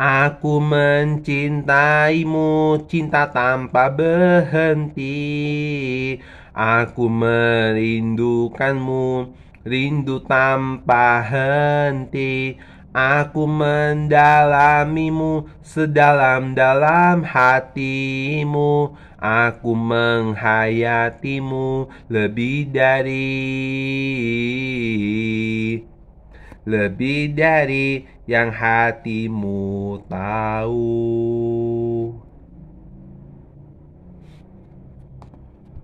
Aku mencintaimu cinta tanpa berhenti Aku merindukanmu rindu tanpa henti Aku mendalamimu sedalam-dalam hatimu Aku menghayatimu lebih dari lebih dari yang hatimu tahu.